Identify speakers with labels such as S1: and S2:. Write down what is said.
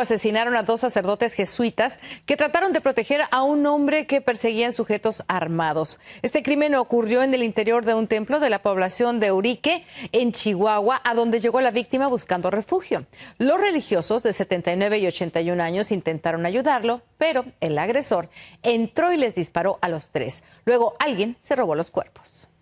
S1: asesinaron a dos sacerdotes jesuitas que trataron de proteger a un hombre que perseguían sujetos armados. Este crimen ocurrió en el interior de un templo de la población de Urique, en Chihuahua, a donde llegó la víctima buscando refugio. Los religiosos de 79 y 81 años intentaron ayudarlo, pero el agresor entró y les disparó a los tres. Luego alguien se robó los cuerpos.